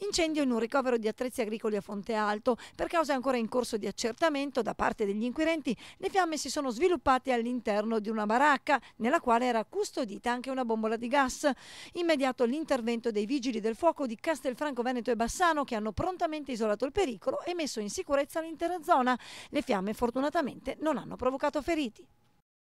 Incendio in un ricovero di attrezzi agricoli a Fonte Alto. Per cause ancora in corso di accertamento da parte degli inquirenti, le fiamme si sono sviluppate all'interno di una baracca nella quale era custodita anche una bombola di gas. Immediato l'intervento dei vigili del fuoco di Castelfranco Veneto e Bassano che hanno prontamente isolato il pericolo e messo in sicurezza l'intera zona. Le fiamme fortunatamente non hanno provocato feriti.